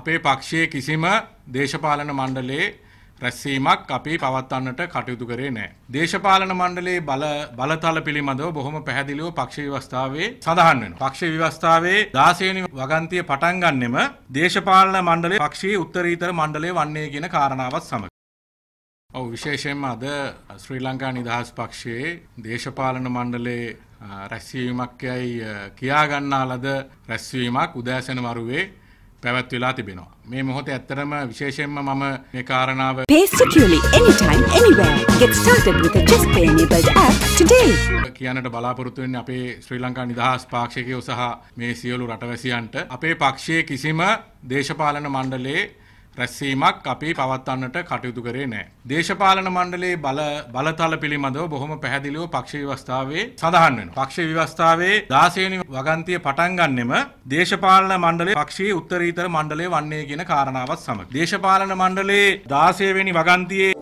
අපේ පක්ෂයේ කිසිම දේශපාලන මණ්ඩලයේ රැස්වීමක් අපි පවත්වන්නට කටයුතු කරේ නැහැ. දේශපාලන මණ්ඩලයේ බල බලතල පිළිබඳව බොහොම පැහැදිලිව පක්ෂ ව්‍යවස්ථාවේ සඳහන් වෙනවා. පක්ෂ ව්‍යවස්ථාවේ 16 වෙනි වගන්තිය පටන් ගන්නෙම දේශපාලන මණ්ඩලයේ පක්ෂයේ උත්තරීතර මණ්ඩලය වන්නේ කියන කාරණාවත් සමග. ඔව් විශේෂයෙන්ම අද ශ්‍රී ලංකා නිදහස් පක්ෂයේ දේශපාලන මණ්ඩලයේ රැස්වීමක් යයි කියා ගන්නා ලද රැස්වීමක් උදෑසන වරුවේ පැවැත්වෙලා තිබෙනවා. මේ මොහොත ඇත්තරම විශේෂයෙන්ම මම මේ කාරණාව Pay securely anytime anywhere. Get started with a just pay enabled app today. කියන්නට බලාපොරොත්තු වෙන්නේ අපේ ශ්‍රී ලංකා නිදහස් පාක්ෂිකයෝ සහ මේ සියලු රටවැසියන්ට අපේ පක්ෂයේ කිසිම දේශපාලන මණ්ඩලයේ රැස්වීමක් අපි පවත්වන්නට කටයුතු කරේ නැහැ. දේශපාලන මණ්ඩලයේ බල බලතල පිළිබඳව බොහොම පැහැදිලිව පක්ෂ විවස්ථාවේ සඳහන් වෙනවා. පක්ෂ විවස්ථාවේ 16 වෙනි වගන්තිය පටන් ගන්නෙම දේශපාලන මණ්ඩලයේ පක්ෂයේ උත්තරීතර මණ්ඩලය වන්නේ කියන කාරණාවත් සමග. දේශපාලන මණ්ඩලයේ 16 වෙනි වගන්තියේ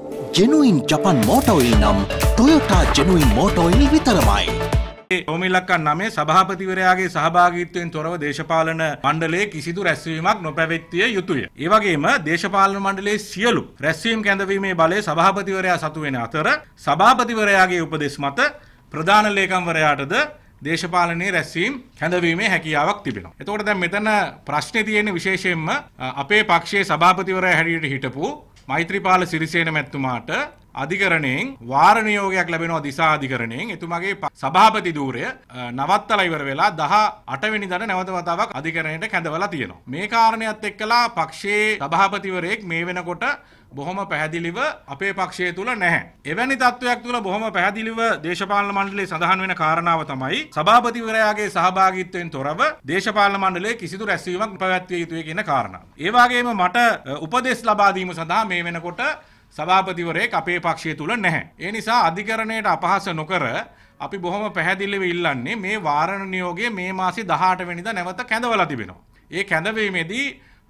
ජෙනුයින් ජපන් මෝටෝයි නම් ටොයොටා ජෙනුයින් මෝටෝයි විතරමයි. රෝමිලක්කා නමේ සභාපතිවරයාගේ සහභාගීත්වයෙන් තොරව දේශපාලන මණ්ඩලයේ කිසිදු රැස්වීමක් නොපැවැත්විය යුතුය. ඒ වගේම දේශපාලන මණ්ඩලයේ සියලු රැස්වීම් කැඳවීමේ බලය සභාපතිවරයා සතු වෙන අතර සභාපතිවරයාගේ උපදෙස් මත ප්‍රධාන ලේකම්වරයාටද දේශපාලනයේ රැස්වීම් කැඳවීමේ හැකියාවක් තිබෙනවා. එතකොට දැන් මෙතන ප්‍රශ්නේ තියෙන්නේ විශේෂයෙන්ම අපේ පක්ෂයේ සභාපතිවරයා හැටියට හිටපු මෛත්‍රීපාල සිරිසේන මැතිතුමාට අධිකරණයෙන් වාර නියෝගයක් ලැබෙනවා දිසා අධිකරණයෙන් එතුමාගේ සභාපති ධූරය නවත්තලා ඉවර වෙලා 18 වෙනිදාට නැවත වතාවක් අධිකරණයට කැඳවලා තියෙනවා. මේ කාරණයත් එක්කලා පක්ෂයේ සභාපතිවරයෙක් මේ වෙනකොට බොහොම පැහැදිලිව අපේ පක්ෂය තුල නැහැ. එවැනි තත්වයක් තුල බොහොම පැහැදිලිව දේශපාලන මණ්ඩලයේ සඳහන් වෙන කාරණාව තමයි සභාපතිවරයාගේ සහභාගීත්වයෙන් තොරව දේශපාලන මණ්ඩලයේ කිසිදු රැස්වීමක් පැවැත්විය යුතුය කියන කාරණා. ඒ වගේම මට උපදෙස් ලබා දීම සඳහා මේ වෙනකොට සභාපතිවරයෙක් අපේ පක්ෂය තුල නැහැ. ඒ නිසා අධිකරණයට අපහාස නොකර අපි බොහොම පැහැදිලිව ඉල්ලන්නේ මේ වාරණ නියෝගය මේ මාසේ 18 වෙනිදා නැවත කැඳවලා තිබෙනවා. ඒ කැඳවීමේදී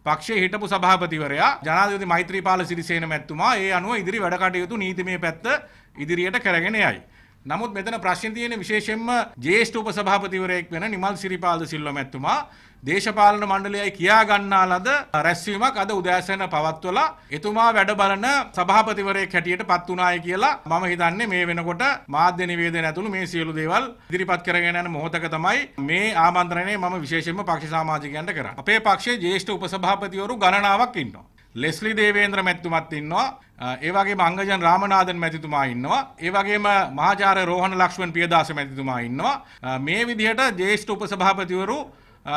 පක්ෂයේ හිටපු සභාපතිවරයා ජනාධිපති මෛත්‍රීපාල සිරිසේන මැතිතුමා ඒ අනුව ඉදිරි වැඩ කටයුතු නීතිමය පැත්ත ඉදිරියට කරගෙන යයි. නමුත් මෙතන ප්‍රශ්න තියෙන විශේෂයෙන්ම ජේෂ්ඨ උපසභාපතිවරයෙක් වෙන නිමල් සිරිපාලද සිල්වා මැතිතුමා දේශපාලන මණ්ඩලයයි කියා ගන්නා ලද රැස්වීමක් අද උදෑසන පවත්වලා එතුමා වැඩ බලන සභාපතිවරයෙක් හැටියට පත් වුණාය කියලා මම හිතන්නේ මේ වෙනකොට මාධ්‍ය නිවේදන ඇතුළු මේ සියලු දේවල් ඉදිරිපත් කරගෙන යන මොහොතක තමයි මේ ආමන්ත්‍රණය මම විශේෂයෙන්ම පක්ෂ සමාජිකයන්ට කරන්නේ. අපේ පක්ෂයේ ජේෂ්ඨ උපසභාපතිවරු ගණනාවක් ඉන්නවා. ලෙස්ලි දේවේන්ද්‍ර මැතිතුමත් ඉන්නවා. ඒ වගේම අංගජන් රාමනාഥන් මැතිතුමා ඉන්නවා. ඒ වගේම මහාචාර්ය රෝහණ ලක්ෂ්මන් පියදාස මැතිතුමා ඉන්නවා. මේ විදිහට ජ්‍යෙෂ්ඨ උපසභාපතිවරු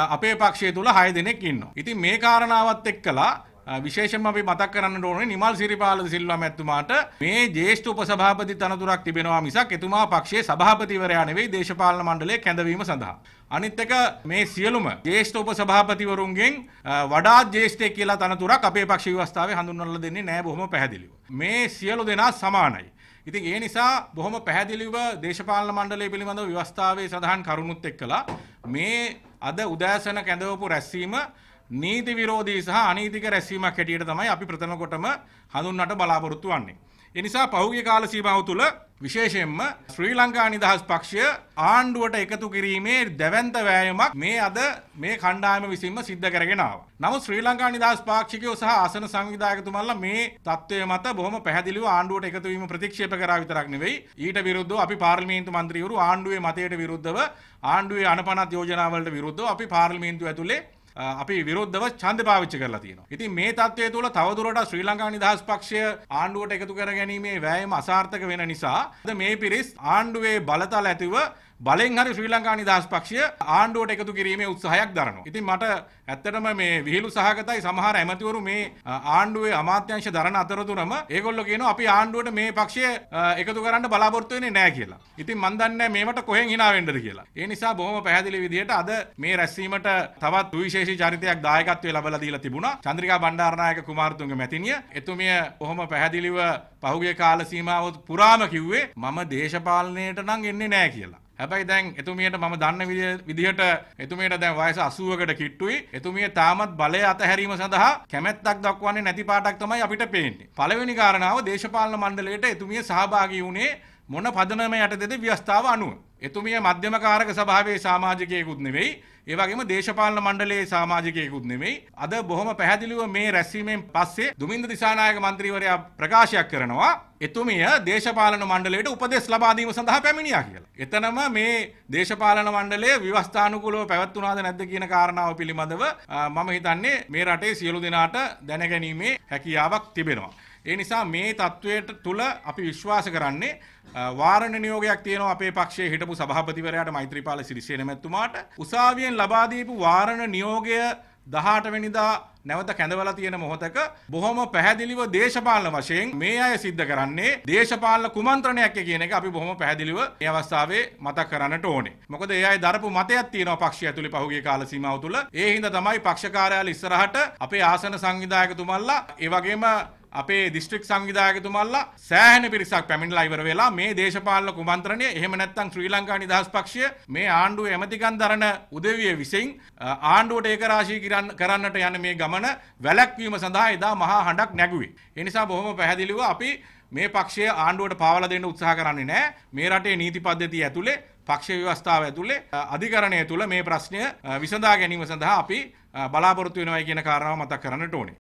අපේ පක්ෂය තුල 6 දෙනෙක් ඉන්නවා. ඉතින් මේ කාරණාවත් එක්කලා විශේෂම අපි මතක් කරන්න ඕනේ නිමල් සිරිපාල සිල්වා මැතිතුමාට මේ ජේෂ්ඨ උපසභාපති තනතුරක් තිබෙනවා මිසක් එතුමා පක්ෂයේ සභාපතිවරයා නෙවෙයි දේශපාලන මණ්ඩලයේ කැඳවීම සඳහා. අනිත් එක මේ සියලුම ජේෂ්ඨ උපසභාපතිවරුන්ගෙන් වඩාත් ජේෂ්ඨයෙක් කියලා තනතුරක් අපේ පක්ෂ ව්‍යවස්ථාවේ හඳුන්වලා දෙන්නේ නැහැ බොහොම පැහැදිලිව. මේ සියලු දෙනා සමානයි. ඉතින් ඒ නිසා බොහොම පැහැදිලිව දේශපාලන මණ්ඩලය පිළිබඳව ව්‍යවස්ථාවේ සඳහන් කරුණුත් එක්කලා මේ අද උදෑසන කැඳවපු රැස්වීම නීති විරෝධී සහ අනීතික රැස්වීමක් හැටියට තමයි අපි ප්‍රථම කොටම හඳුන්වන්නට බලාපොරොත්තු වන්නේ. ඒ නිසා පහුගිය කාල සීමාව තුළ විශේෂයෙන්ම ශ්‍රී ලංකා නිදහස් පක්ෂය ආණ්ඩුවට එකතු කිරීමේ දැවැන්ත වෑයමක් මේ අද මේ කණ්ඩායම විසින්ම සිද්ධ කරගෙන ආවා. නමුත් ශ්‍රී ලංකා නිදහස් පාක්ෂිකයෝ සහ ආසන සංවිධායකතුමන්ලා මේ තත්ත්වය මත බොහොම පැහැදිලිව ආණ්ඩුවට එකතු වීම ප්‍රතික්ෂේප කරා විතරක් නෙවෙයි ඊට විරුද්ධව අපි පාර්ලිමේන්තු මන්ත්‍රීවරු ආණ්ඩුවේ මතයට විරුද්ධව ආණ්ඩුවේ අනපනත් යෝජනාවලට විරුද්ධව අපි පාර්ලිමේන්තුව ඇතුලේ අපි විරුද්ධව ඡන්ද පාවිච්චි කරලා තියෙනවා. ඉතින් මේ தත්ත්වය තුළ තවදුරටත් ශ්‍රී ලංකා නිදහස් පක්ෂය ආණ්ඩුවට එකතු කර ගැනීමේ වෑයම අසාර්ථක වෙන නිසා මේ පිරිස් ආණ්ඩුවේ බලතල ඇතිව බලෙන් හරි ශ්‍රී ලංකා නිදහස් පක්ෂය ආණ්ඩුවට එකතු කිරීමේ උත්සාහයක් දරනවා. ඉතින් මට ඇත්තටම මේ විහිළු සහගතයි සමහර ඇමතිවරු මේ ආණ්ඩුවේ අමාත්‍යංශ දරන අතරතුරම ඒගොල්ලෝ කියනවා අපි ආණ්ඩුවට මේ පක්ෂය එකතු කරන්න බලාපොරොත්තු වෙන්නේ නැහැ කියලා. ඉතින් මන් දන්නේ මේවට කොහෙන් hina වෙන්නද කියලා. ඒ නිසා බොහොම පැහැදිලි විදිහට අද මේ රැස්වීමට තවත් විශේෂී චරිතයක් දායකත්වයේ ලබලා දීලා තිබුණා. චන්ද්‍රිකා බණ්ඩාරනායක කුමාරතුංග මැතිණිය එතුමිය බොහොම පැහැදිලිව පහුගිය කාල සීමාව පුරාම කිව්වේ මම දේශපාලනයට නම් එන්නේ නැහැ කියලා. හැබැයි දැන් එතුමියට මම දන්න විදිහට එතුමියට දැන් වයස 80කට කිට්ටුයි. එතුමිය තාමත් බලය අතහැරීම සඳහා කැමැත්තක් දක්වන්නේ නැති පාටක් තමයි අපිට පේන්නේ. පළවෙනි කාරණාව දේශපාලන මණ්ඩලයට එතුමිය සහභාගී වුණේ මොන පදනම යටතේද ව්‍යවස්ථාව අනුව. එතුමිය මධ්‍යම කාරක සභාවේ සමාජිකයෙකුත් නෙවෙයි, ඒ වගේම දේශපාලන මණ්ඩලයේ සමාජිකයෙකුත් නෙවෙයි. අද බොහොම පැහැදිලිව මේ රැස්වීමෙන් පස්සේ දුමින්ද දිසානායක මන්ත්‍රීවරයා ප්‍රකාශයක් කරනවා එතුමිය දේශපාලන මණ්ඩලයට උපදෙස් ලබා දීම සඳහා පැමිණියා කියලා. එතනම මේ දේශපාලන මණ්ඩලය ව්‍යවස්ථානුකූලව පැවැත්වුණාද නැද්ද කියන කාරණාව පිළිබඳව මම හිතන්නේ මේ රටේ සියලු දෙනාට දැනගැනීමේ හැකියාවක් තිබෙනවා. ඒ නිසා මේ தത്വයට තුල අපි විශ්වාස කරන්නේ වාරණ නියෝගයක් තියෙනවා අපේ පක්ෂයේ හිටපු සභාපතිවරයාට මෛත්‍රීපාල සිරිසේන මැතිතුමාට උසාවියෙන් ලබා දීපු වාරණ නියෝගය 18 වෙනිදා නැවත කැඳවලා තියෙන මොහොතක බොහොම පැහැදිලිව දේශපාලන වශයෙන් මේ අය සිද්ධ කරන්නේ දේශපාලන කුමන්ත්‍රණයක් කියන එක අපි බොහොම පැහැදිලිව මේ අවස්ථාවේ මතක් කරන්නට ඕනේ. මොකද ඒ අය දරපු මතයක් තියෙනවා පක්ෂය ඇතුලේ පහුගිය කාල සීමාව තුළ. ඒ හින්දා තමයි පක්ෂ කාර්යාල ඉස්සරහට අපේ ආසන සංවිධායකතුමන්ලා ඒ වගේම අපේ දිස්ත්‍රික් සංවිධායකතුමල්ලා සෑහෙන පිරිසක් පැමිණලා ඉවර වෙලා මේ දේශපාලන කුමන්ත්‍රණය එහෙම නැත්නම් ශ්‍රී ලංකා නිදහස් පක්ෂය මේ ආණ්ඩුව ඇමතිකම් දරන උදවිය විසින් ආණ්ඩුවට ඒකරාශී කරන්නට යන මේ ගමන වැළැක්වීම සඳහා එදා මහා හඬක් නැගුවේ. ඒ නිසා බොහොම පැහැදිලිව අපි මේ පක්ෂය ආණ්ඩුවට පාවල දෙන්න උත්සාහ කරන්නේ නැහැ. මේ රටේ නීති පද්ධතිය ඇතුලේ පක්ෂ ව්‍යවස්ථාව ඇතුලේ අධිකරණය තුල මේ ප්‍රශ්නය විසඳා ගැනීම සඳහා අපි බලාපොරොත්තු වෙනවයි කියන කාරණාව මතක් කරන්නට ඕනේ.